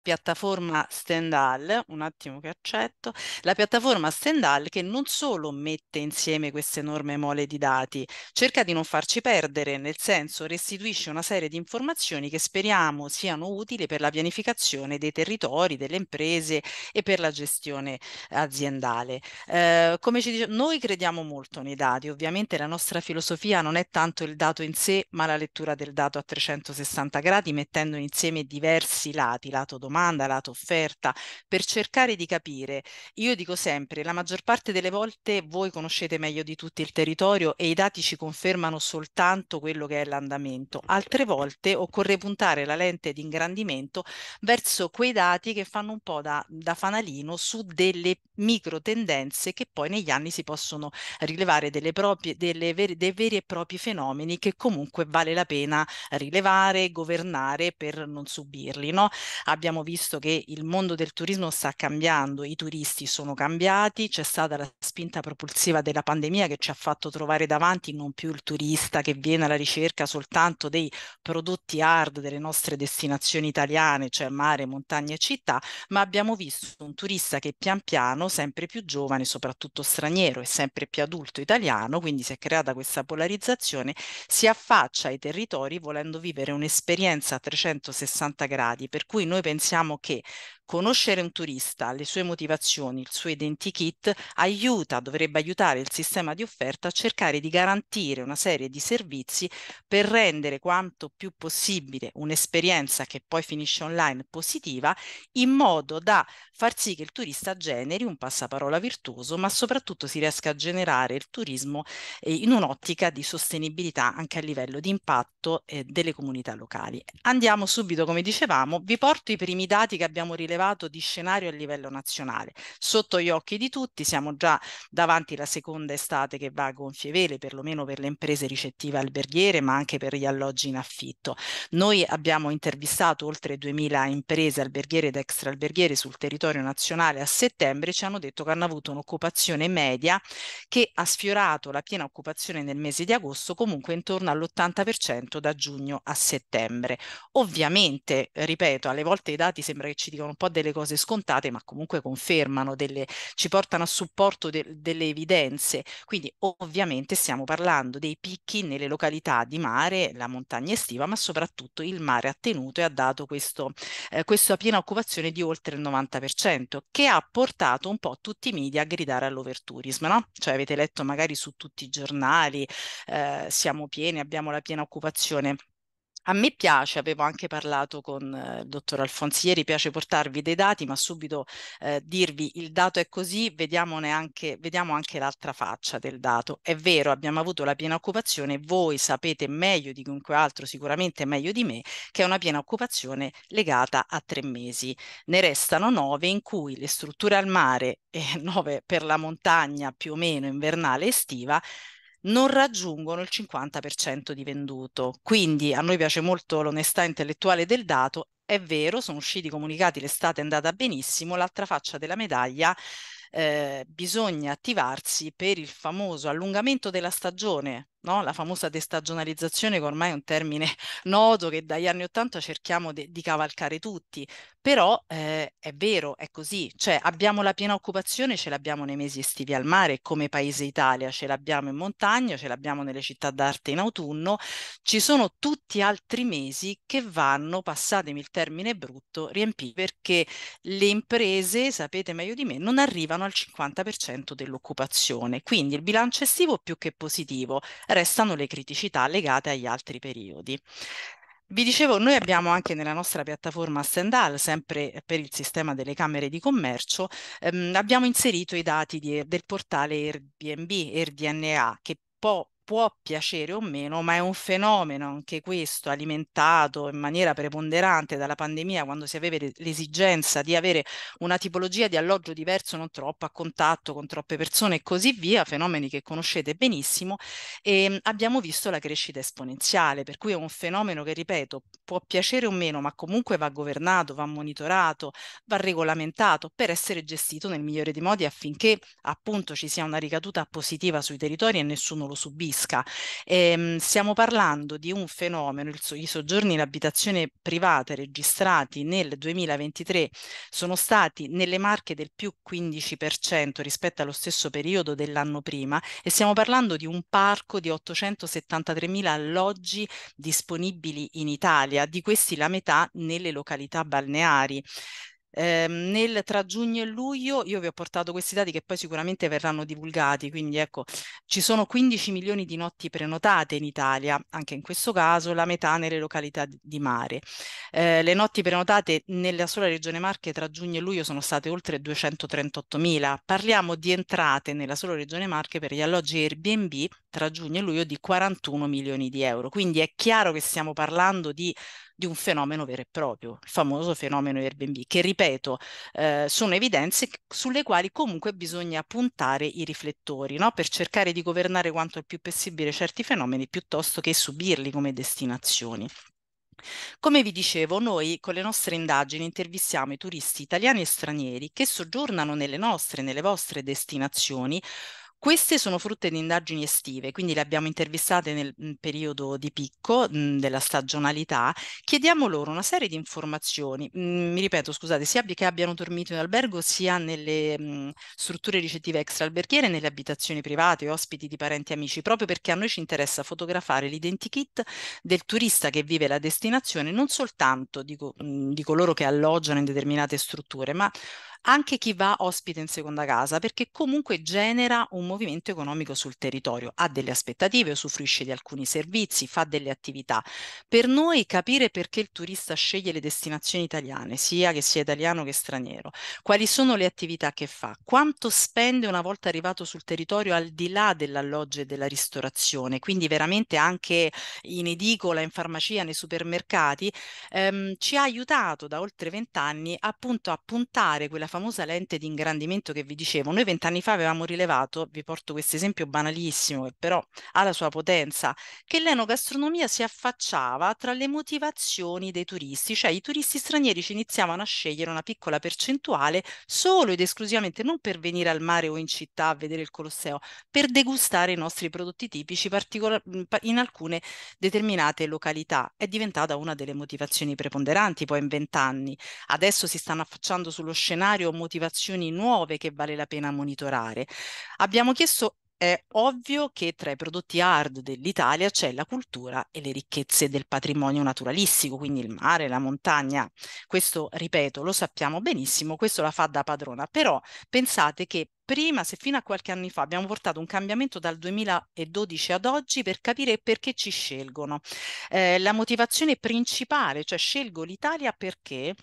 piattaforma Stendhal, un attimo che accetto, la piattaforma Stendhal che non solo mette insieme questa enorme mole di dati, cerca di non farci perdere, nel senso restituisce una serie di informazioni che speriamo siano utili per la pianificazione dei territori, delle imprese e per la gestione aziendale. Eh, come ci dice, noi crediamo molto nei dati, ovviamente la nostra filosofia non è tanto il dato in sé, ma la lettura del dato a 360 gradi mettendo insieme diversi lati, lato domani domanda, lato offerta, per cercare di capire. Io dico sempre, la maggior parte delle volte voi conoscete meglio di tutti il territorio e i dati ci confermano soltanto quello che è l'andamento. Altre volte occorre puntare la lente di ingrandimento verso quei dati che fanno un po' da, da fanalino su delle micro tendenze che poi negli anni si possono rilevare delle proprie, delle vere, dei veri e propri fenomeni che comunque vale la pena rilevare, governare per non subirli. No? Abbiamo abbiamo visto che il mondo del turismo sta cambiando, i turisti sono cambiati, c'è stata la spinta propulsiva della pandemia che ci ha fatto trovare davanti non più il turista che viene alla ricerca soltanto dei prodotti hard delle nostre destinazioni italiane, cioè mare, montagne e città, ma abbiamo visto un turista che pian piano, sempre più giovane, soprattutto straniero e sempre più adulto italiano, quindi si è creata questa polarizzazione, si affaccia ai territori volendo vivere un'esperienza a 360 gradi, per cui noi pensiamo pensiamo che Conoscere un turista, le sue motivazioni, il suo identikit aiuta, dovrebbe aiutare il sistema di offerta a cercare di garantire una serie di servizi per rendere quanto più possibile un'esperienza che poi finisce online positiva in modo da far sì che il turista generi un passaparola virtuoso, ma soprattutto si riesca a generare il turismo eh, in un'ottica di sostenibilità anche a livello di impatto eh, delle comunità locali. Andiamo subito, come dicevamo, vi porto i primi dati che abbiamo rilevato elevato di scenario a livello nazionale. Sotto gli occhi di tutti siamo già davanti alla seconda estate che va a gonfie vele, perlomeno per le imprese ricettive alberghiere, ma anche per gli alloggi in affitto. Noi abbiamo intervistato oltre 2000 imprese alberghiere ed extraalberghiere sul territorio nazionale a settembre, ci hanno detto che hanno avuto un'occupazione media che ha sfiorato la piena occupazione nel mese di agosto, comunque intorno all'80% da giugno a settembre. Ovviamente, ripeto, alle volte i dati sembra che ci dicano po' delle cose scontate, ma comunque confermano, delle, ci portano a supporto de, delle evidenze. Quindi ovviamente stiamo parlando dei picchi nelle località di mare, la montagna estiva, ma soprattutto il mare ha tenuto e ha dato questo, eh, questa piena occupazione di oltre il 90%, che ha portato un po' tutti i media a gridare all'overtourism, no? Cioè avete letto magari su tutti i giornali, eh, siamo pieni, abbiamo la piena occupazione a me piace, avevo anche parlato con eh, il dottor Alfonsi ieri, piace portarvi dei dati, ma subito eh, dirvi il dato è così, anche, vediamo anche l'altra faccia del dato. È vero, abbiamo avuto la piena occupazione, voi sapete meglio di chiunque altro, sicuramente meglio di me, che è una piena occupazione legata a tre mesi. Ne restano nove in cui le strutture al mare e eh, nove per la montagna più o meno invernale e estiva non raggiungono il 50% di venduto. Quindi a noi piace molto l'onestà intellettuale del dato. È vero, sono usciti i comunicati, l'estate è andata benissimo, l'altra faccia della medaglia eh, bisogna attivarsi per il famoso allungamento della stagione No? la famosa destagionalizzazione che ormai è un termine noto che dagli anni Ottanta cerchiamo de- di cavalcare tutti, però eh, è vero, è così, cioè abbiamo la piena occupazione, ce l'abbiamo nei mesi estivi al mare come paese Italia, ce l'abbiamo in montagna, ce l'abbiamo nelle città d'arte in autunno, ci sono tutti altri mesi che vanno, passatemi il termine brutto, riempiti perché le imprese, sapete meglio di me, non arrivano al 50% dell'occupazione, quindi il bilancio estivo più che positivo restano le criticità legate agli altri periodi. Vi dicevo, noi abbiamo anche nella nostra piattaforma Stendal, sempre per il sistema delle Camere di Commercio, ehm, abbiamo inserito i dati di, del portale Airbnb, AirDNA, che può può piacere o meno, ma è un fenomeno anche questo alimentato in maniera preponderante dalla pandemia quando si aveva l'esigenza di avere una tipologia di alloggio diverso, non troppo a contatto con troppe persone e così via, fenomeni che conoscete benissimo e ehm, abbiamo visto la crescita esponenziale, per cui è un fenomeno che, ripeto, può piacere o meno, ma comunque va governato, va monitorato, va regolamentato per essere gestito nel migliore dei modi affinché appunto ci sia una ricaduta positiva sui territori e nessuno lo subisca pesca. E, ehm, stiamo parlando di un fenomeno, il, i soggiorni in abitazione private registrati nel 2023 sono stati nelle marche del più 15% rispetto allo stesso periodo dell'anno prima e stiamo parlando di un parco di 873.000 alloggi disponibili in Italia, di questi la metà nelle località balneari. Eh, nel, tra giugno e luglio io vi ho portato questi dati che poi sicuramente verranno divulgati, quindi ecco, ci sono 15 milioni di notti prenotate in Italia, anche in questo caso la metà nelle località di mare. Eh, le notti prenotate nella sola regione Marche tra giugno e luglio sono state oltre 238 mila. Parliamo di entrate nella sola regione Marche per gli alloggi Airbnb tra giugno e luglio di 41 milioni di euro. Quindi è chiaro che stiamo parlando di di un fenomeno vero e proprio, il famoso fenomeno Airbnb, che ripeto, eh, sono evidenze sulle quali comunque bisogna puntare i riflettori, no? per cercare di governare quanto il più possibile certi fenomeni piuttosto che subirli come destinazioni. Come vi dicevo, noi con le nostre indagini intervistiamo i turisti italiani e stranieri che soggiornano nelle nostre nelle vostre destinazioni queste sono frutte di indagini estive, quindi le abbiamo intervistate nel mhmm, periodo di picco mh, mhmm, della stagionalità. Chiediamo loro una serie di informazioni, mh, mhmm, mi ripeto, scusate, sia che abbiano dormito in albergo, sia nelle mh, strutture ricettive extraalberghiere, nelle abitazioni private, ospiti di parenti e amici, proprio perché a noi ci interessa fotografare l'identikit del turista che vive la destinazione, non soltanto dico, di coloro che alloggiano in determinate strutture, ma anche chi va ospite in seconda casa, perché comunque genera un movimento economico sul territorio, ha delle aspettative, usufruisce di alcuni servizi, fa delle attività. Per noi capire perché il turista sceglie le destinazioni italiane, sia che sia italiano che straniero, quali sono le attività che fa, quanto spende una volta arrivato sul territorio al di là dell'alloggio e della ristorazione, quindi veramente anche in edicola, in farmacia, nei supermercati, ehm, ci ha aiutato da oltre vent'anni appunto a puntare quella famosa lente di ingrandimento che vi dicevo, noi vent'anni fa avevamo rilevato, vi porto questo esempio banalissimo che eh, però ha la sua potenza, che l'enogastronomia si affacciava tra le motivazioni dei turisti, cioè i turisti stranieri ci iniziavano a scegliere una piccola percentuale solo ed esclusivamente non per venire al mare o in città a vedere il Colosseo, per degustare i nostri prodotti tipici particola- in alcune determinate località. È diventata una delle motivazioni preponderanti poi in vent'anni. Adesso si stanno affacciando sullo scenario necessario o motivazioni nuove che vale la pena monitorare. Abbiamo chiesto è ovvio che tra i prodotti hard dell'Italia c'è la cultura e le ricchezze del patrimonio naturalistico, quindi il mare, la montagna. Questo, ripeto, lo sappiamo benissimo, questo la fa da padrona, però pensate che prima, se fino a qualche anno fa abbiamo portato un cambiamento dal 2012 ad oggi per capire perché ci scelgono. Eh, la motivazione principale, cioè scelgo l'Italia perché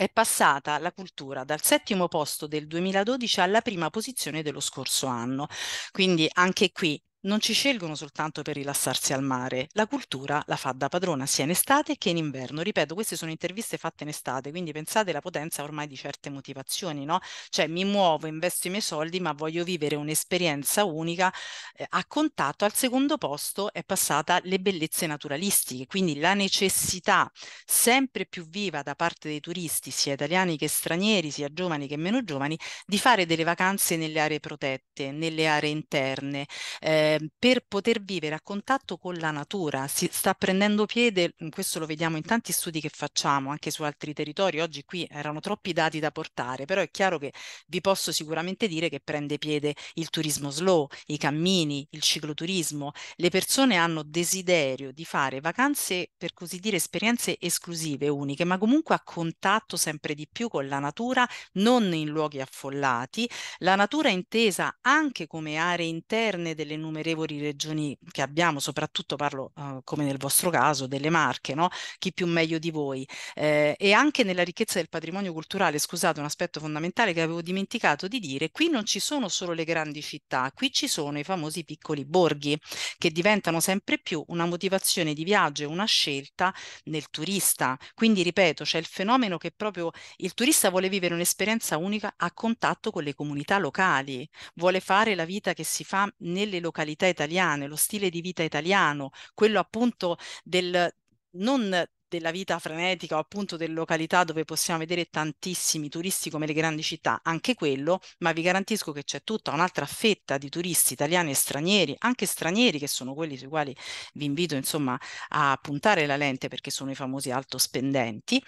è passata la cultura dal settimo posto del 2012 alla prima posizione dello scorso anno. Quindi anche qui non ci scelgono soltanto per rilassarsi al mare, la cultura la fa da padrona sia in estate che in inverno. Ripeto, queste sono interviste fatte in estate, quindi pensate alla potenza ormai di certe motivazioni, no? Cioè mi muovo, investo i miei soldi, ma voglio vivere un'esperienza unica. Eh, a contatto al secondo posto è passata le bellezze naturalistiche, quindi la necessità sempre più viva da parte dei turisti, sia italiani che stranieri, sia giovani che meno giovani, di fare delle vacanze nelle aree protette, nelle aree interne. Eh, Ehm, per poter vivere a contatto con la natura. Si sta prendendo piede, mhmm, questo lo vediamo in tanti studi che facciamo anche su altri territori, oggi qui erano troppi dati da portare, però è chiaro che vi posso sicuramente dire che prende piede il turismo slow, i cammini, il cicloturismo, le persone hanno desiderio di fare vacanze, per così dire, esperienze esclusive, uniche, ma comunque a contatto sempre di più con la natura, non in luoghi affollati, la natura intesa anche come aree interne delle numerose innumerevoli regioni che abbiamo, soprattutto parlo eh, come nel vostro caso delle Marche, no? chi più meglio di voi, eh, e anche nella ricchezza del patrimonio culturale, scusate un aspetto fondamentale che avevo dimenticato di dire, qui non ci sono solo le grandi città, qui ci sono i famosi piccoli borghi che diventano sempre più una motivazione di viaggio e una scelta nel turista. Quindi ripeto, c'è il fenomeno che proprio il turista vuole vivere un'esperienza unica a contatto con le comunità locali, vuole fare la vita che si fa nelle località mentalità italiane, lo stile di vita italiano, quello appunto del non della vita frenetica o appunto delle località dove possiamo vedere tantissimi turisti come le grandi città, anche quello, ma vi garantisco che c'è tutta un'altra fetta di turisti italiani e stranieri, anche stranieri che sono quelli sui quali vi invito insomma a puntare la lente perché sono i famosi altospendenti,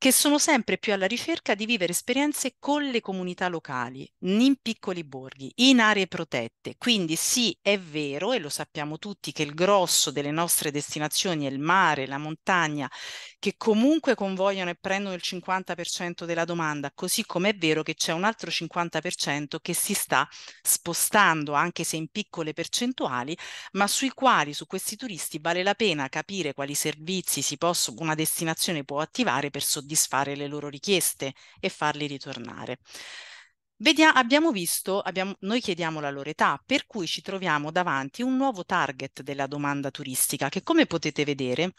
che sono sempre più alla ricerca di vivere esperienze con le comunità locali, in piccoli borghi, in aree protette. Quindi sì, è vero, e lo sappiamo tutti, che il grosso delle nostre destinazioni è il mare, la montagna, che comunque convogliono e prendono il 50% della domanda, così come è vero che c'è un altro 50% che si sta spostando, anche se in piccole percentuali, ma sui quali, su questi turisti, vale la pena capire quali servizi si possono, una destinazione può attivare per soddisfare soddisfare le loro richieste e farli ritornare. Vediamo, abbiamo visto, abbiamo, noi chiediamo la loro età, per cui ci troviamo davanti a un nuovo target della domanda turistica che come potete vedere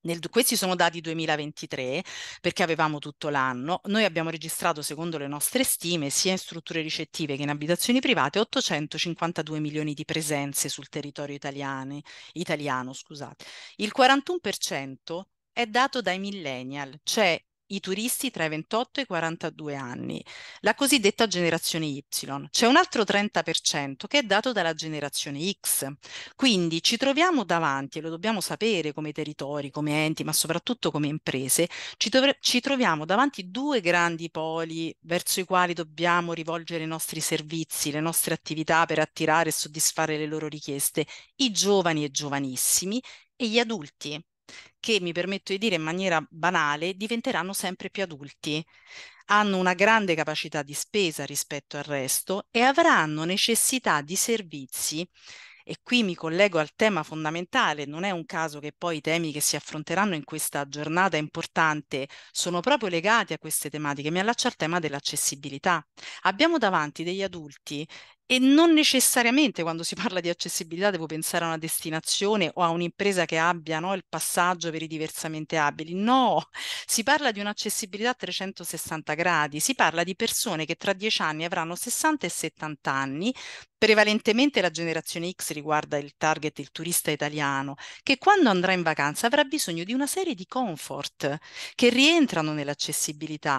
nel, questi sono dati 2023 perché avevamo tutto l'anno. Noi abbiamo registrato, secondo le nostre stime, sia in strutture ricettive che in abitazioni private, 852 milioni di presenze sul territorio italiani, italiano. Scusate. Il 41% è dato dai millennial, cioè i turisti tra i 28 e i 42 anni, la cosiddetta generazione Y. C'è un altro 30% che è dato dalla generazione X. Quindi ci troviamo davanti, e lo dobbiamo sapere come territori, come enti, ma soprattutto come imprese, ci, ci troviamo davanti due grandi poli verso i quali dobbiamo rivolgere i nostri servizi, le nostre attività per attirare e soddisfare le loro richieste, i giovani e giovanissimi e gli adulti che mi permetto di dire in maniera banale, diventeranno sempre più adulti, hanno una grande capacità di spesa rispetto al resto e avranno necessità di servizi e qui mi collego al tema fondamentale, non è un caso che poi i temi che si affronteranno in questa giornata importante sono proprio legati a queste tematiche, mi allaccio al tema dell'accessibilità. Abbiamo davanti degli adulti e non necessariamente quando si parla di accessibilità devo pensare a una destinazione o a un'impresa che abbia no, il passaggio per i diversamente abili. No, si parla di un'accessibilità a 360 gradi, si parla di persone che tra dieci anni avranno 60 e 70 anni, prevalentemente la generazione X riguarda il target, il turista italiano, che quando andrà in vacanza avrà bisogno di una serie di comfort che rientrano nell'accessibilità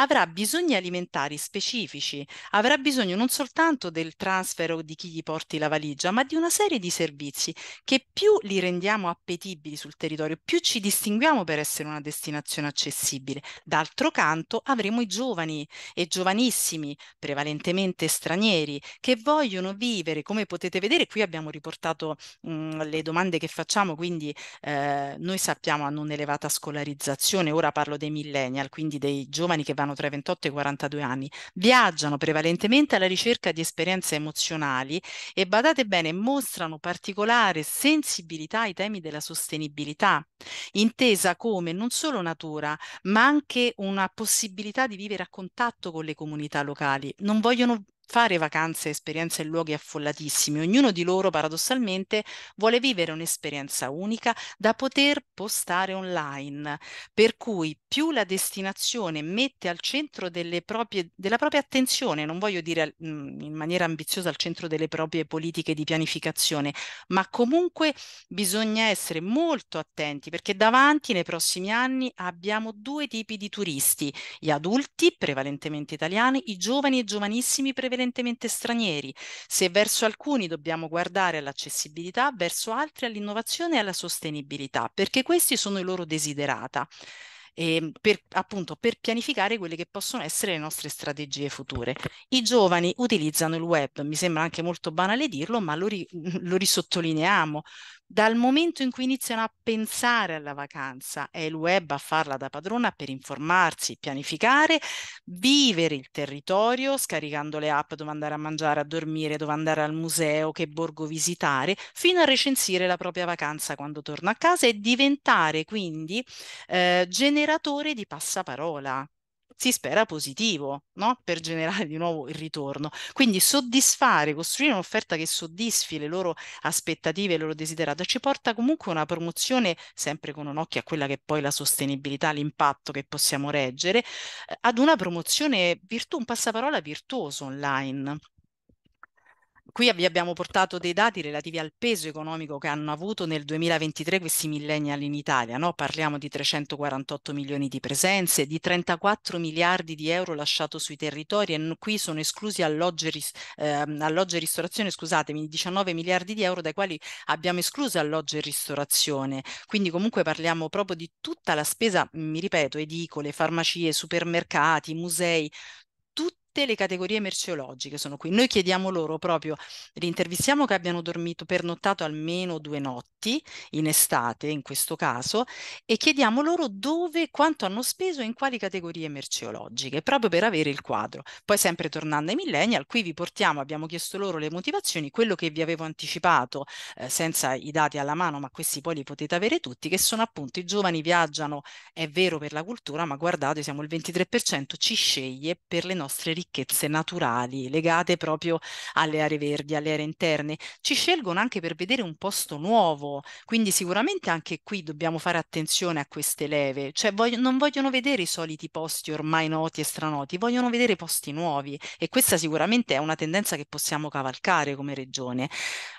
avrà bisogni alimentari specifici, avrà bisogno non soltanto del transfer o di chi gli porti la valigia, ma di una serie di servizi che più li rendiamo appetibili sul territorio, più ci distinguiamo per essere una destinazione accessibile. D'altro canto avremo i giovani e giovanissimi, prevalentemente stranieri, che vogliono vivere, come potete vedere, qui abbiamo riportato mh, mhmm, le domande che facciamo, quindi eh, noi sappiamo hanno un'elevata scolarizzazione, ora parlo dei millennial, quindi dei giovani che vanno hanno tra i 28 e i 42 anni, viaggiano prevalentemente alla ricerca di esperienze emozionali e badate bene, mostrano particolare sensibilità ai temi della sostenibilità, intesa come non solo natura, ma anche una possibilità di vivere a contatto con le comunità locali. Non vogliono fare vacanze, esperienze e luoghi affollatissimi. Ognuno di loro, paradossalmente, vuole vivere un'esperienza unica da poter postare online. Per cui più la destinazione mette al centro proprie, della propria attenzione, non voglio dire mm, in maniera ambiziosa al centro delle proprie politiche di pianificazione, ma comunque bisogna essere molto attenti perché davanti nei prossimi anni abbiamo due tipi di turisti, gli adulti prevalentemente italiani, i giovani e giovanissimi prevalentemente prevalentemente stranieri, se verso alcuni dobbiamo guardare all'accessibilità, verso altri all'innovazione e alla sostenibilità, perché questi sono i loro desiderata eh, per, appunto per pianificare quelle che possono essere le nostre strategie future. I giovani utilizzano il web, mi sembra anche molto banale dirlo, ma lo, ri, lo risottolineiamo. Dal momento in cui iniziano a pensare alla vacanza, è il web a farla da padrona per informarsi, pianificare, vivere il territorio, scaricando le app dove andare a mangiare, a dormire, dove andare al museo, che borgo visitare, fino a recensire la propria vacanza quando torna a casa e diventare quindi eh, generale operatore di passaparola. Si spera positivo, no? Per generare di nuovo il ritorno. Quindi soddisfare, costruire un'offerta che soddisfi le loro aspettative, le loro desiderate, ci porta comunque a una promozione, sempre con un occhio a quella che è poi la sostenibilità, l'impatto che possiamo reggere, eh, ad una promozione virtu- un passaparola virtuoso online. Qui vi abbiamo portato dei dati relativi al peso economico che hanno avuto nel 2023 questi millennial in Italia. No? Parliamo di 348 milioni di presenze, di 34 miliardi di euro lasciato sui territori e qui sono esclusi alloggi, eh, alloggi e ristorazione, scusatemi, 19 miliardi di euro dai quali abbiamo escluso alloggi e ristorazione. Quindi comunque parliamo proprio di tutta la spesa, mhmm, mi ripeto, edicole, farmacie, supermercati, musei, tutte le categorie merceologiche sono qui. Noi chiediamo loro proprio, li intervistiamo che abbiano dormito pernottato almeno due notti in estate, in questo caso, e chiediamo loro dove, quanto hanno speso e in quali categorie merceologiche, proprio per avere il quadro. Poi sempre tornando ai millennial, qui vi portiamo, abbiamo chiesto loro le motivazioni, quello che vi avevo anticipato eh, senza i dati alla mano, ma questi poi li potete avere tutti, che sono appunto i giovani viaggiano, è vero per la cultura, ma guardate, siamo il 23%, ci sceglie per le nostre ricchezze naturali legate proprio alle aree verdi, alle aree interne. Ci scelgono anche per vedere un posto nuovo, quindi sicuramente anche qui dobbiamo fare attenzione a queste leve, cioè voglio, non vogliono vedere i soliti posti ormai noti e stranoti, vogliono vedere posti nuovi e questa sicuramente è una tendenza che possiamo cavalcare come regione.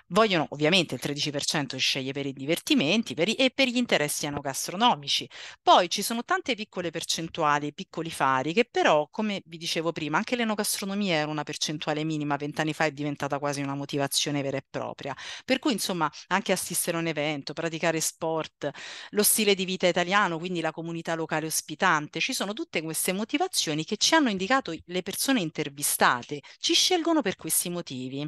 Vogliono ovviamente il 13% sceglie per i divertimenti per i, e per gli interessi anogastronomici. Poi ci sono tante piccole percentuali, piccoli fari che però, come vi dicevo prima, anche anche l'enogastronomia era una percentuale minima, vent'anni fa è diventata quasi una motivazione vera e propria. Per cui, insomma, anche assistere a un evento, praticare sport, lo stile di vita italiano, quindi la comunità locale ospitante, ci sono tutte queste motivazioni che ci hanno indicato le persone intervistate, ci scelgono per questi motivi.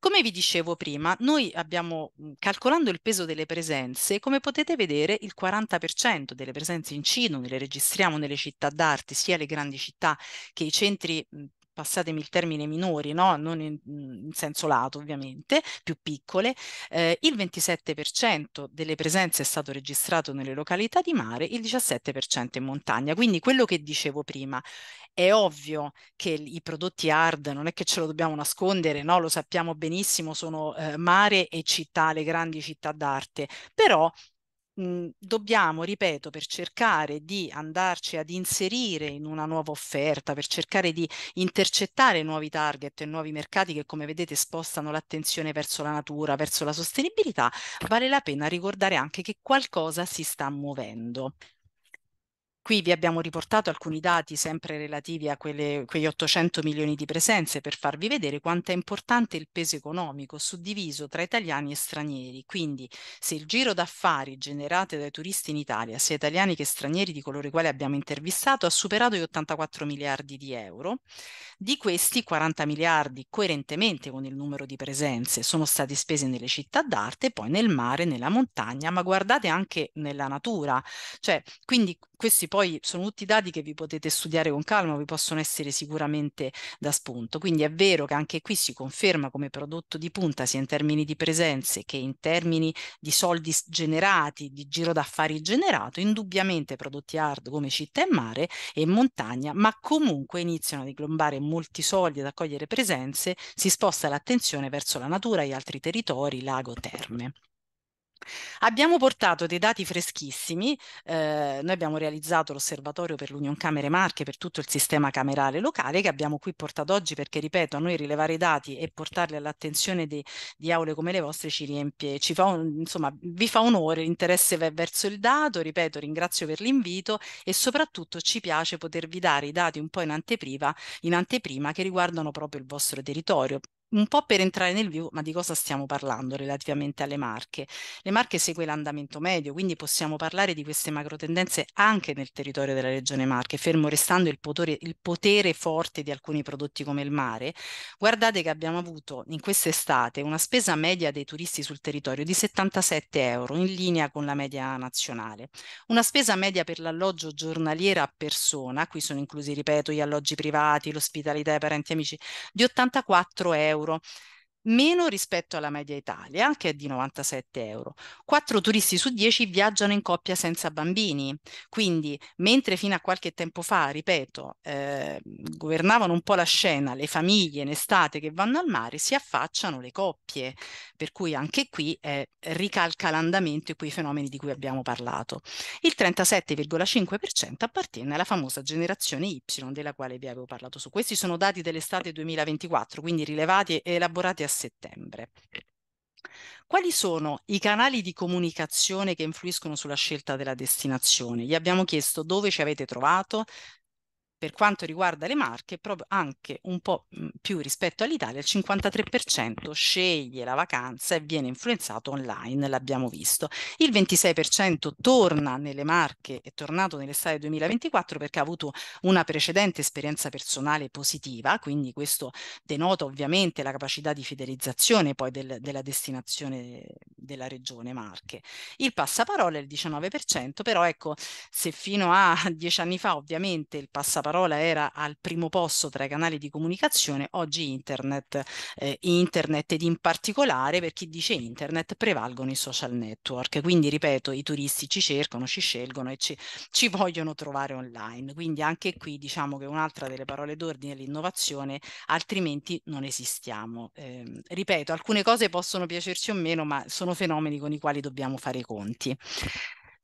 Come vi dicevo prima, noi abbiamo, mhmm, calcolando il peso delle presenze, come potete vedere il 40% delle presenze incidono, le registriamo nelle città d'arte, sia le grandi città che i centri mhmm, passatemi il termine minori, no? non in, in, senso lato ovviamente, più piccole, eh, il 27% delle presenze è stato registrato nelle località di mare, il 17% in montagna. Quindi quello che dicevo prima, è ovvio che i prodotti hard non è che ce lo dobbiamo nascondere, no? lo sappiamo benissimo, sono eh, mare e città, le grandi città d'arte, però mh, mhmm, dobbiamo, ripeto, per cercare di andarci ad inserire in una nuova offerta, per cercare di intercettare nuovi target e nuovi mercati che come vedete spostano l'attenzione verso la natura, verso la sostenibilità, vale la pena ricordare anche che qualcosa si sta muovendo. Qui vi abbiamo riportato alcuni dati sempre relativi a quelle, quegli 800 milioni di presenze per farvi vedere quanto è importante il peso economico suddiviso tra italiani e stranieri. Quindi se il giro d'affari generato dai turisti in Italia, sia italiani che stranieri di coloro i quali abbiamo intervistato, ha superato gli 84 miliardi di euro, di questi 40 miliardi coerentemente con il numero di presenze sono stati spesi nelle città d'arte, poi nel mare, nella montagna, ma guardate anche nella natura. Cioè, quindi questi poi sono tutti dati che vi potete studiare con calma, vi possono essere sicuramente da spunto. Quindi è vero che anche qui si conferma come prodotto di punta sia in termini di presenze che in termini di soldi generati, di giro d'affari generato, indubbiamente prodotti hard come città e mare e montagna, ma comunque iniziano a diglombare molti soldi ad accogliere presenze, si sposta l'attenzione verso la natura, e altri territori, lago, terme. Abbiamo portato dei dati freschissimi, eh, noi abbiamo realizzato l'osservatorio per l'Union Camere Marche, per tutto il sistema camerale locale che abbiamo qui portato oggi perché, ripeto, a noi rilevare i dati e portarli all'attenzione di, di, aule come le vostre ci riempie, ci fa un, insomma, vi fa onore l'interesse verso il dato, ripeto, ringrazio per l'invito e soprattutto ci piace potervi dare i dati un po' in anteprima, in anteprima che riguardano proprio il vostro territorio un po' per entrare nel vivo, ma di cosa stiamo parlando relativamente alle marche? Le marche segue l'andamento medio, quindi possiamo parlare di queste macro tendenze anche nel territorio della regione Marche, fermo restando il potere, il potere forte di alcuni prodotti come il mare. Guardate che abbiamo avuto in quest'estate una spesa media dei turisti sul territorio di 77 euro, in linea con la media nazionale. Una spesa media per l'alloggio giornaliera a persona, qui sono inclusi, ripeto, gli alloggi privati, l'ospitalità ai parenti e amici, di 84 euro euro meno rispetto alla media Italia, che è di 97 euro. Quattro turisti su dieci viaggiano in coppia senza bambini, quindi mentre fino a qualche tempo fa, ripeto, eh, governavano un po' la scena le famiglie in estate che vanno al mare, si affacciano le coppie, per cui anche qui eh, ricalca l'andamento e quei fenomeni di cui abbiamo parlato. Il 37,5% appartiene alla famosa generazione Y della quale vi avevo parlato su. Questi sono dati dell'estate 2024, quindi rilevati e elaborati a a settembre. Quali sono i canali di comunicazione che influiscono sulla scelta della destinazione? Gli abbiamo chiesto dove ci avete trovato, per quanto riguarda le marche, proprio anche un po' mhmm, più rispetto all'Italia, il 53% sceglie la vacanza e viene influenzato online, l'abbiamo visto. Il 26% torna nelle marche, è tornato nell'estate 2024 perché ha avuto una precedente esperienza personale positiva, quindi questo denota ovviamente la capacità di fidelizzazione poi del, della destinazione della regione Marche. Il passaparola è il 19%, però ecco, se fino a dieci anni fa ovviamente il passaparola parola era al primo posto tra i canali di comunicazione, oggi internet, eh, internet ed in particolare per chi dice internet prevalgono i social network. Quindi ripeto, i turisti ci cercano, ci scelgono e ci, ci vogliono trovare online. Quindi anche qui diciamo che un'altra delle parole d'ordine è l'innovazione, altrimenti non esistiamo. Eh, ripeto, alcune cose possono piacerci o meno, ma sono fenomeni con i quali dobbiamo fare i conti.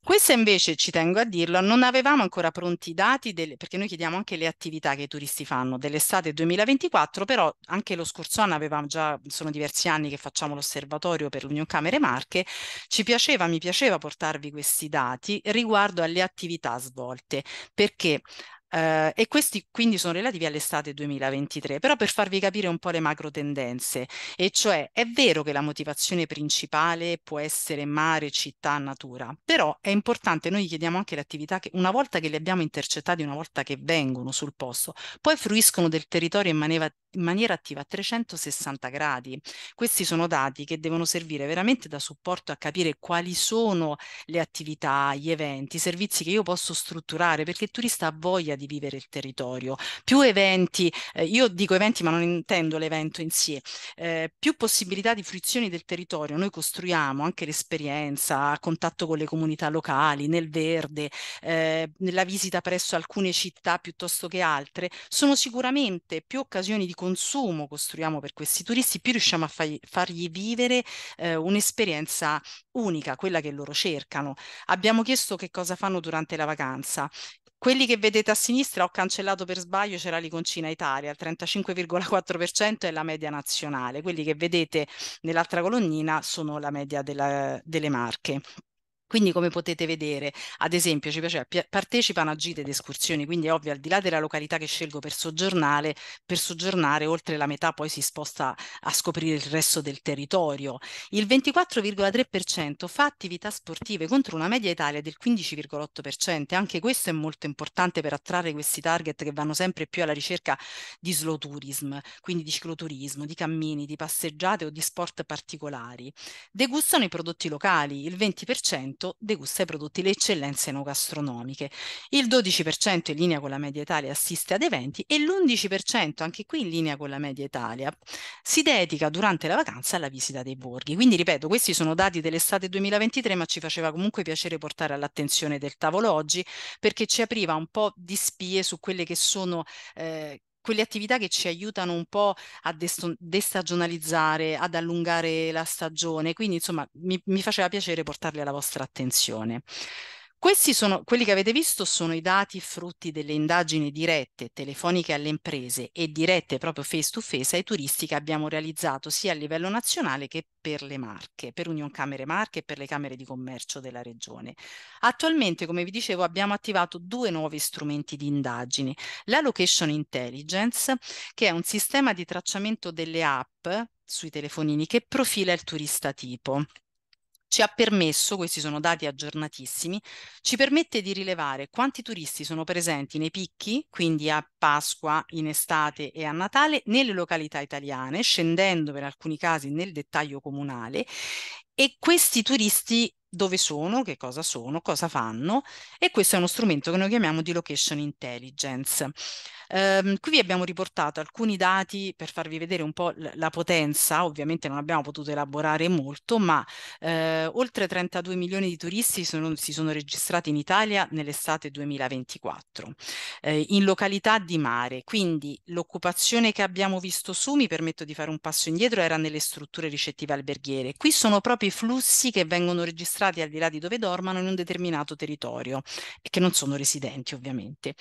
Questa invece, ci tengo a dirlo, non avevamo ancora pronti i dati, delle, perché noi chiediamo anche le attività che i turisti fanno dell'estate 2024, però anche lo scorso anno avevamo già, sono diversi anni che facciamo l'osservatorio per l'Unione Camere Marche, ci piaceva, mi piaceva portarvi questi dati riguardo alle attività svolte, perché eh, e questi quindi sono relativi all'estate 2023, però per farvi capire un po' le macro tendenze, e cioè è vero che la motivazione principale può essere mare, città, natura, però è importante, noi chiediamo anche le attività che una volta che le abbiamo intercettate, una volta che vengono sul posto, poi fruiscono del territorio in maniera, in maniera attiva a 360 gradi. Questi sono dati che devono servire veramente da supporto a capire quali sono le attività, gli eventi, i servizi che io posso strutturare, perché il turista ha voglia di di vivere il territorio. Più eventi, eh, io dico eventi ma non intendo l'evento in sé, eh, più possibilità di fruizione del territorio noi costruiamo anche l'esperienza, a contatto con le comunità locali, nel verde, eh, nella visita presso alcune città piuttosto che altre, sono sicuramente più occasioni di consumo costruiamo per questi turisti, più riusciamo a fai, fargli vivere eh, un'esperienza unica, quella che loro cercano. Abbiamo chiesto che cosa fanno durante la vacanza quelli che vedete a sinistra ho cancellato per sbaglio, c'era l'Iconcina Italia, il 35,4% è la media nazionale. Quelli che vedete nell'altra colonnina sono la media della, delle marche. Quindi come potete vedere, ad esempio, ci piace, partecipano a gite ed escursioni, quindi è ovvio, al di là della località che scelgo per soggiornare, per soggiornare oltre la metà poi si sposta a scoprire il resto del territorio. Il 24,3% fa attività sportive contro una media Italia del 15,8%, anche questo è molto importante per attrarre questi target che vanno sempre più alla ricerca di slow tourism, quindi di cicloturismo, di cammini, di passeggiate o di sport particolari. Degustano i prodotti locali, il 20% mercato degusta i prodotti le eccellenze no gastronomiche. Il 12% in linea con la media Italia assiste ad eventi e l'11% anche qui in linea con la media Italia si dedica durante la vacanza alla visita dei borghi. Quindi ripeto, questi sono dati dell'estate 2023, ma ci faceva comunque piacere portare all'attenzione del tavolo oggi perché ci apriva un po' di spie su quelle che sono eh, quelle attività che ci aiutano un po' a desto- destagionalizzare, ad allungare la stagione. Quindi, insomma, mi, mi faceva piacere portarle alla vostra attenzione. Questi sono, quelli che avete visto sono i dati frutti delle indagini dirette telefoniche alle imprese e dirette proprio face to face ai turisti che abbiamo realizzato sia a livello nazionale che per le Marche, per Union Camere Marche e per le Camere di Commercio della Regione. Attualmente, come vi dicevo, abbiamo attivato due nuovi strumenti di indagini, la Location Intelligence, che è un sistema di tracciamento delle app sui telefonini che profila il turista tipo ci ha permesso, questi sono dati aggiornatissimi, ci permette di rilevare quanti turisti sono presenti nei picchi, quindi a Pasqua, in estate e a Natale, nelle località italiane, scendendo per alcuni casi nel dettaglio comunale, e questi turisti dove sono, che cosa sono, cosa fanno e questo è uno strumento che noi chiamiamo di location intelligence. Um, qui vi abbiamo riportato alcuni dati per farvi vedere un po' la potenza, ovviamente non abbiamo potuto elaborare molto, ma eh, oltre 32 milioni di turisti sono, si sono registrati in Italia nell'estate 2024, eh, in località di mare, quindi l'occupazione che abbiamo visto su, mi permetto di fare un passo indietro, era nelle strutture ricettive alberghiere. Qui sono proprio i flussi che vengono registrati addestrati al di là di dove dormano in un determinato territorio e che non sono residenti ovviamente.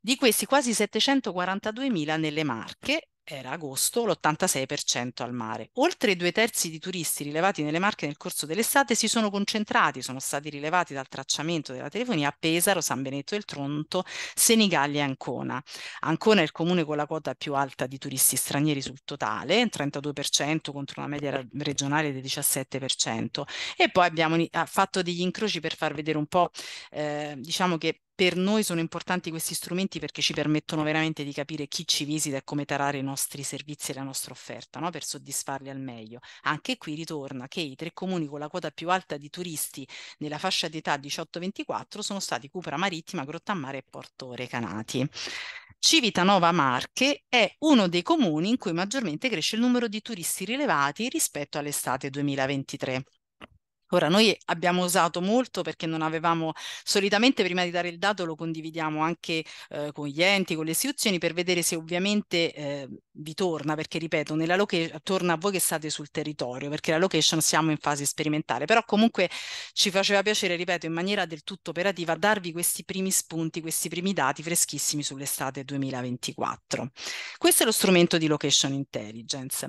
Di questi quasi 742.000 nelle Marche era agosto, l'86% al mare. Oltre due terzi di turisti rilevati nelle Marche nel corso dell'estate si sono concentrati, sono stati rilevati dal tracciamento della telefonia a Pesaro, San Benedetto del Tronto, Senigallia e Ancona. Ancona è il comune con la quota più alta di turisti stranieri sul totale, 32% contro una media regionale del 17%. E poi abbiamo fatto degli incroci per far vedere un po', eh, diciamo che per noi sono importanti questi strumenti perché ci permettono veramente di capire chi ci visita e come tarare i nostri servizi e la nostra offerta no? per soddisfarli al meglio. Anche qui ritorna che i tre comuni con la quota più alta di turisti nella fascia di età 18-24 sono stati Cupra Marittima, Grottammare e Porto Recanati. Civitanova Marche è uno dei comuni in cui maggiormente cresce il numero di turisti rilevati rispetto all'estate 2023. Ora, noi abbiamo usato molto perché non avevamo, solitamente prima di dare il dato lo condividiamo anche eh, con gli enti, con le istituzioni per vedere se ovviamente eh, vi torna, perché ripeto, nella location, torna a voi che state sul territorio, perché la location siamo in fase sperimentale, però comunque ci faceva piacere, ripeto, in maniera del tutto operativa darvi questi primi spunti, questi primi dati freschissimi sull'estate 2024. Questo è lo strumento di location intelligence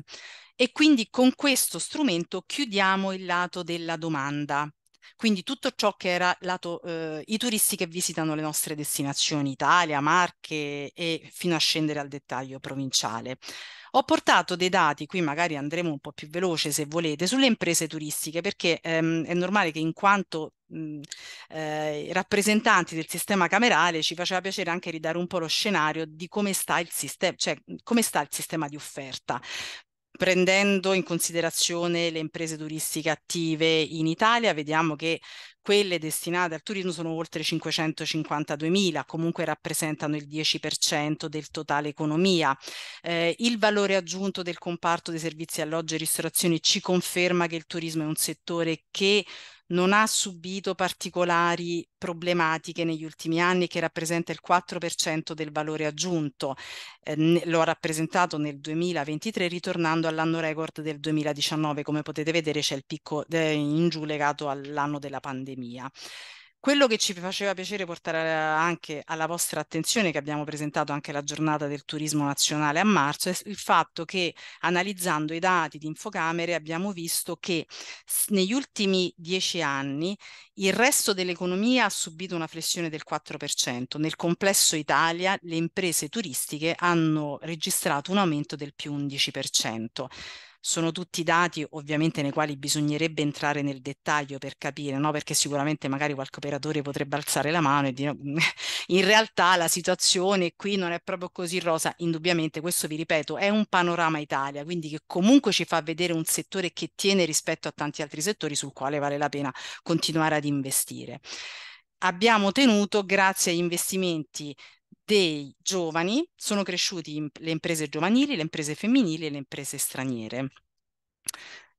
e quindi con questo strumento chiudiamo il lato della domanda. Quindi tutto ciò che era lato eh, i turisti che visitano le nostre destinazioni Italia, Marche e fino a scendere al dettaglio provinciale. Ho portato dei dati, qui magari andremo un po' più veloce se volete, sulle imprese turistiche perché ehm, è normale che in quanto mh, mm, eh, rappresentanti del sistema camerale ci faceva piacere anche ridare un po' lo scenario di come sta il, sistem cioè, come sta il sistema di offerta prendendo in considerazione le imprese turistiche attive in Italia, vediamo che quelle destinate al turismo sono oltre 552.000, comunque rappresentano il 10% del totale economia. Eh, il valore aggiunto del comparto dei servizi alloggio e ristorazione ci conferma che il turismo è un settore che non ha subito particolari problematiche negli ultimi anni che rappresenta il 4% del valore aggiunto. Eh, lo ha rappresentato nel 2023 ritornando all'anno record del 2019. Come potete vedere c'è il picco eh, in giù legato all'anno della pandemia. Quello che ci faceva piacere portare anche alla vostra attenzione, che abbiamo presentato anche la giornata del turismo nazionale a marzo, è il fatto che analizzando i dati di Infocamere abbiamo visto che negli ultimi dieci anni il resto dell'economia ha subito una flessione del 4%. Nel complesso Italia le imprese turistiche hanno registrato un aumento del più 11%. Sono tutti dati ovviamente nei quali bisognerebbe entrare nel dettaglio per capire, no? perché sicuramente magari qualche operatore potrebbe alzare la mano e dire mm, in realtà la situazione qui non è proprio così rosa, indubbiamente questo vi ripeto è un panorama Italia, quindi che comunque ci fa vedere un settore che tiene rispetto a tanti altri settori sul quale vale la pena continuare ad investire abbiamo ottenuto grazie agli investimenti dei giovani sono cresciuti le imprese giovanili, le imprese femminili e le imprese straniere.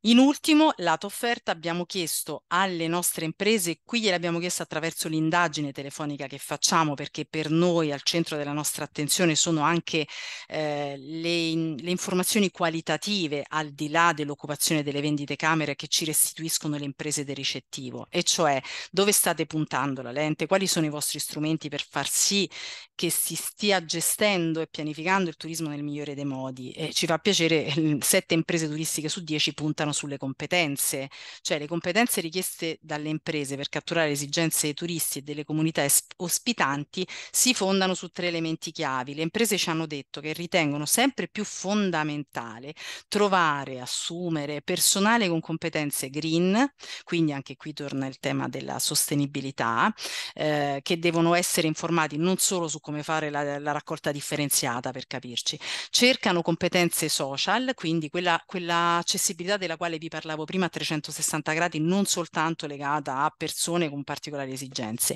In ultimo, lato offerta, abbiamo chiesto alle nostre imprese, qui gliel'abbiamo chiesto attraverso l'indagine telefonica che facciamo, perché per noi al centro della nostra attenzione sono anche eh, le, le informazioni qualitative al di là dell'occupazione delle vendite camere che ci restituiscono le imprese del ricettivo, e cioè dove state puntando la lente, quali sono i vostri strumenti per far sì che si stia gestendo e pianificando il turismo nel migliore dei modi. E ci fa piacere, eh, sette imprese turistiche su dieci puntano sulle competenze, cioè le competenze richieste dalle imprese per catturare le esigenze dei turisti e delle comunità ospitanti si fondano su tre elementi chiavi. Le imprese ci hanno detto che ritengono sempre più fondamentale trovare, assumere personale con competenze green, quindi anche qui torna il tema della sostenibilità, eh, che devono essere informati non solo su come fare la, la raccolta differenziata per capirci, cercano competenze social, quindi quella, quella accessibilità della quale quale vi parlavo prima a 360 gradi, non soltanto legata a persone con particolari esigenze.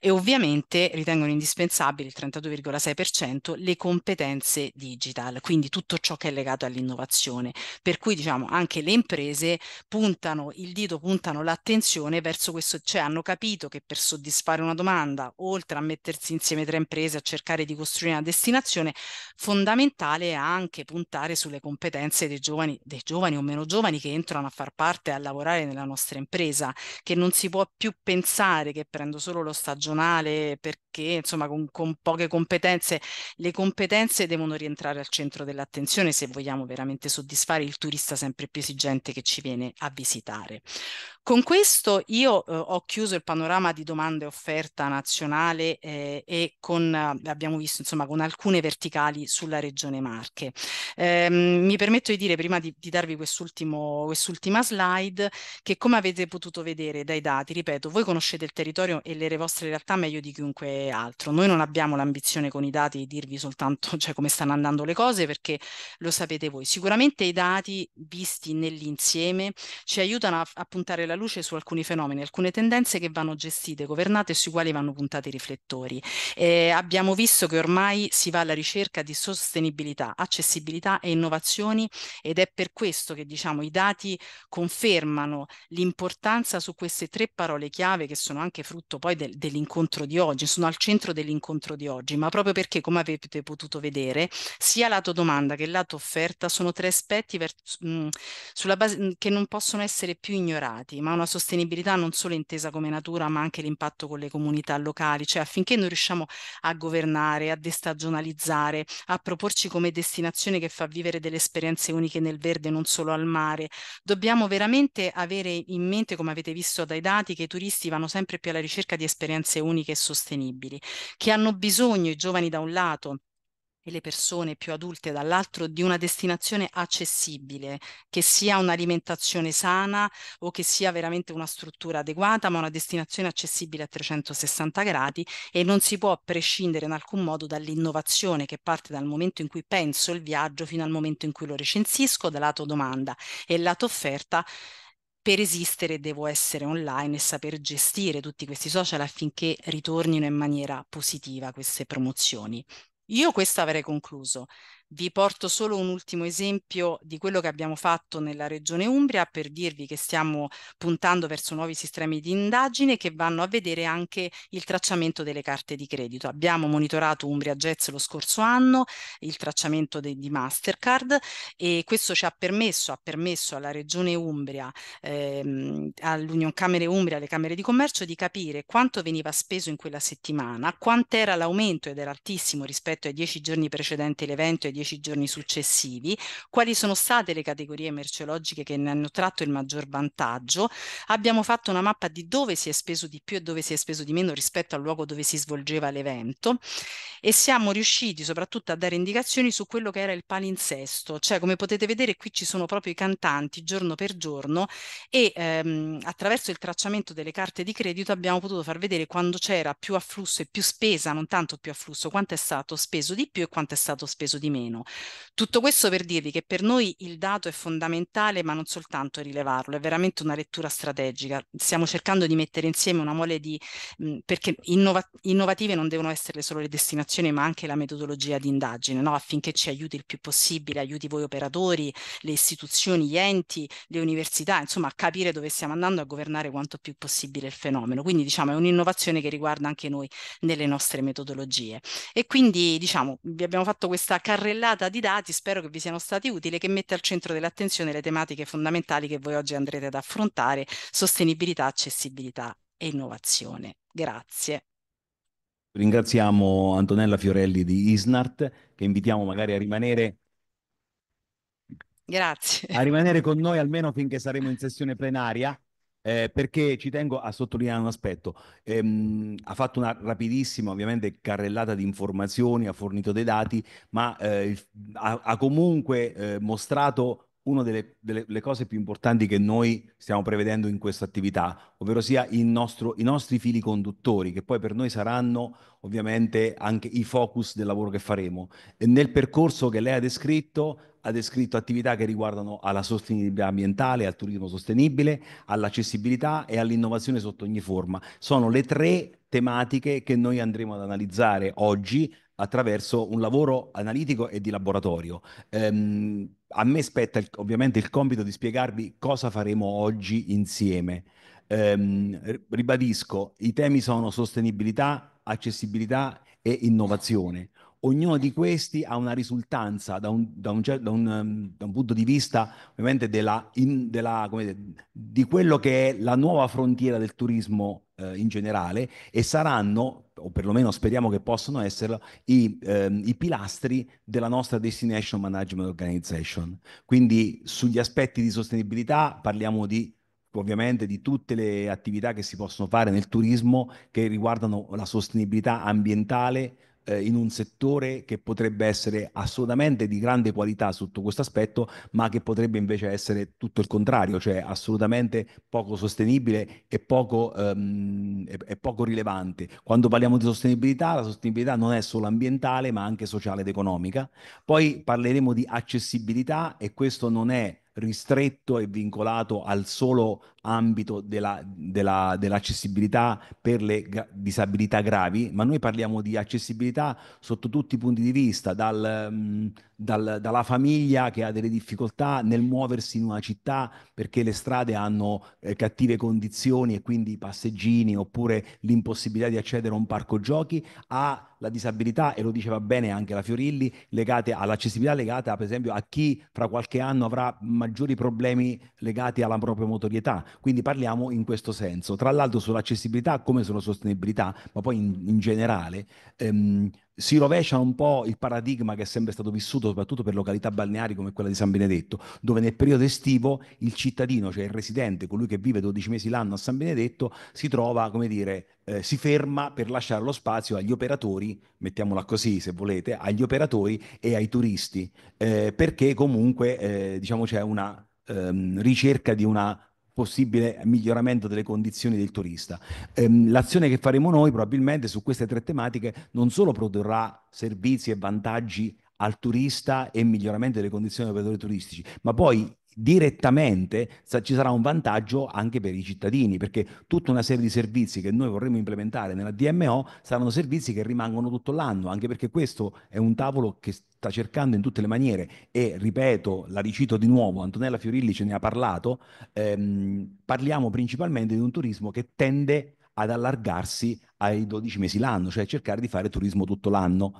E ovviamente ritengono indispensabili il 32,6% le competenze digital, quindi tutto ciò che è legato all'innovazione. Per cui diciamo anche le imprese puntano il dito, puntano l'attenzione verso questo, cioè hanno capito che per soddisfare una domanda, oltre a mettersi insieme tre imprese a cercare di costruire una destinazione, fondamentale è anche puntare sulle competenze dei giovani, dei giovani o meno giovani che che entrano a far parte e a lavorare nella nostra impresa, che non si può più pensare che prendo solo lo stagionale perché insomma con, con poche competenze, le competenze devono rientrare al centro dell'attenzione se vogliamo veramente soddisfare il turista sempre più esigente che ci viene a visitare. Con questo io eh, ho chiuso il panorama di domande e offerta nazionale eh, e con, eh, abbiamo visto insomma con alcune verticali sulla regione Marche. Eh, mi permetto di dire prima di, di darvi quest'ultimo quest'ultima slide che come avete potuto vedere dai dati, ripeto, voi conoscete il territorio e le vostre realtà meglio di chiunque altro. Noi non abbiamo l'ambizione con i dati di dirvi soltanto cioè, come stanno andando le cose perché lo sapete voi. Sicuramente i dati visti nell'insieme ci aiutano a, a puntare la luce su alcuni fenomeni, alcune tendenze che vanno gestite, governate e sui quali vanno puntati i riflettori. Eh, abbiamo visto che ormai si va alla ricerca di sostenibilità, accessibilità e innovazioni ed è per questo che diciamo i dati dati confermano l'importanza su queste tre parole chiave che sono anche frutto poi del, dell'incontro di oggi, sono al centro dell'incontro di oggi, ma proprio perché, come avete potuto vedere, sia lato domanda che lato offerta sono tre aspetti per, mh, mm, base, mm, che non possono essere più ignorati, ma una sostenibilità non solo intesa come natura, ma anche l'impatto con le comunità locali, cioè affinché noi riusciamo a governare, a destagionalizzare, a proporci come destinazione che fa vivere delle esperienze uniche nel verde, non solo al mare, perché dobbiamo veramente avere in mente, come avete visto dai dati, che i turisti vanno sempre più alla ricerca di esperienze uniche e sostenibili, che hanno bisogno i giovani da un lato e le persone più adulte dall'altro di una destinazione accessibile, che sia un'alimentazione sana o che sia veramente una struttura adeguata, ma una destinazione accessibile a 360 gradi e non si può prescindere in alcun modo dall'innovazione che parte dal momento in cui penso il viaggio fino al momento in cui lo recensisco, da lato domanda e lato offerta per esistere devo essere online e saper gestire tutti questi social affinché ritornino in maniera positiva queste promozioni. Io questo avrei concluso. Vi porto solo un ultimo esempio di quello che abbiamo fatto nella Regione Umbria per dirvi che stiamo puntando verso nuovi sistemi di indagine che vanno a vedere anche il tracciamento delle carte di credito. Abbiamo monitorato Umbria Jazz lo scorso anno, il tracciamento de- di Mastercard e questo ci ha permesso, ha permesso alla Regione Umbria, ehm, all'Union Camere Umbria, alle Camere di Commercio di capire quanto veniva speso in quella settimana, quant'era l'aumento ed era altissimo rispetto ai dieci giorni precedenti l'evento e dieci giorni successivi, quali sono state le categorie merceologiche che ne hanno tratto il maggior vantaggio, abbiamo fatto una mappa di dove si è speso di più e dove si è speso di meno rispetto al luogo dove si svolgeva l'evento e siamo riusciti soprattutto a dare indicazioni su quello che era il palinsesto, cioè come potete vedere qui ci sono proprio i cantanti giorno per giorno e ehm, attraverso il tracciamento delle carte di credito abbiamo potuto far vedere quando c'era più afflusso e più spesa, non tanto più afflusso, quanto è stato speso di più e quanto è stato speso di meno meno. Tutto questo per dirvi che per noi il dato è fondamentale, ma non soltanto rilevarlo, è veramente una lettura strategica. Stiamo cercando di mettere insieme una mole di... Mh, mm, perché innova innovative non devono essere solo le destinazioni, ma anche la metodologia di indagine, no? affinché ci aiuti il più possibile, aiuti voi operatori, le istituzioni, gli enti, le università, insomma, a capire dove stiamo andando, a governare quanto più possibile il fenomeno. Quindi diciamo è un'innovazione che riguarda anche noi nelle nostre metodologie. E quindi diciamo vi abbiamo fatto questa carrellata carrellata di dati, spero che vi siano stati utili, che mette al centro dell'attenzione le tematiche fondamentali che voi oggi andrete ad affrontare, sostenibilità, accessibilità e innovazione. Grazie. Ringraziamo Antonella Fiorelli di Isnart, che invitiamo magari a rimanere Grazie. A rimanere con noi almeno finché saremo in sessione plenaria eh, perché ci tengo a sottolineare un aspetto. Ehm, ha fatto una rapidissima, ovviamente, carrellata di informazioni, ha fornito dei dati, ma eh, ha, ha, comunque eh, mostrato una delle, delle cose più importanti che noi stiamo prevedendo in questa attività, ovvero sia nostro, i nostri fili conduttori, che poi per noi saranno ovviamente anche i focus del lavoro che faremo. E nel percorso che lei ha descritto, ha descritto attività che riguardano alla sostenibilità ambientale, al turismo sostenibile, all'accessibilità e all'innovazione sotto ogni forma. Sono le tre tematiche che noi andremo ad analizzare oggi attraverso un lavoro analitico e di laboratorio. Um, a me spetta il, ovviamente il compito di spiegarvi cosa faremo oggi insieme. Um, ribadisco, i temi sono sostenibilità, accessibilità e innovazione. Ognuno di questi ha una risultanza da un, da un, da un, ehm, da un punto di vista ovviamente della, in, della, dire, di quello che è la nuova frontiera del turismo eh, in generale e saranno, o perlomeno speriamo che possano esserlo, i, ehm, i pilastri della nostra Destination Management Organization. Quindi sugli aspetti di sostenibilità parliamo di ovviamente di tutte le attività che si possono fare nel turismo che riguardano la sostenibilità ambientale, eh, in un settore che potrebbe essere assolutamente di grande qualità sotto questo aspetto, ma che potrebbe invece essere tutto il contrario, cioè assolutamente poco sostenibile e poco, ehm, e, e poco rilevante. Quando parliamo di sostenibilità, la sostenibilità non è solo ambientale, ma anche sociale ed economica. Poi parleremo di accessibilità e questo non è ristretto e vincolato al solo ambito della, della, dell'accessibilità per le gra- disabilità gravi, ma noi parliamo di accessibilità sotto tutti i punti di vista, dal, mm, dal, dalla famiglia che ha delle difficoltà nel muoversi in una città perché le strade hanno eh, cattive condizioni e quindi i passeggini oppure l'impossibilità di accedere a un parco giochi, a la disabilità, e lo diceva bene anche la Fiorilli, legate all'accessibilità legata per esempio a chi fra qualche anno avrà maggiori problemi legati alla propria motorietà. Quindi parliamo in questo senso. Tra l'altro sull'accessibilità come sulla sostenibilità, ma poi in, in generale, ehm, si rovescia un po' il paradigma che è sempre stato vissuto, soprattutto per località balneari come quella di San Benedetto, dove nel periodo estivo il cittadino, cioè il residente, colui che vive 12 mesi l'anno a San Benedetto, si trova, come dire, eh, si ferma per lasciare lo spazio agli operatori, mettiamola così se volete, agli operatori e ai turisti, eh, perché comunque eh, diciamo, c'è una ehm, ricerca di una possibile miglioramento delle condizioni del turista. Ehm, l'azione che faremo noi probabilmente su queste tre tematiche non solo produrrà servizi e vantaggi al turista e miglioramento delle condizioni degli operatori turistici, ma poi direttamente ci sarà un vantaggio anche per i cittadini, perché tutta una serie di servizi che noi vorremmo implementare nella DMO saranno servizi che rimangono tutto l'anno, anche perché questo è un tavolo che sta cercando in tutte le maniere e ripeto, la ricito di nuovo, Antonella Fiorilli ce ne ha parlato, ehm, parliamo principalmente di un turismo che tende ad allargarsi ai 12 mesi l'anno, cioè cercare di fare turismo tutto l'anno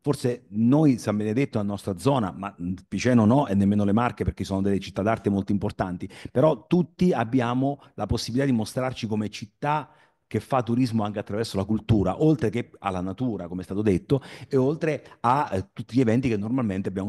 forse noi San Benedetto la nostra zona, ma Piceno no e nemmeno le Marche perché sono delle città d'arte molto importanti, però tutti abbiamo la possibilità di mostrarci come città che fa turismo anche attraverso la cultura, oltre che alla natura, come è stato detto, e oltre a eh, tutti gli eventi che normalmente abbiamo.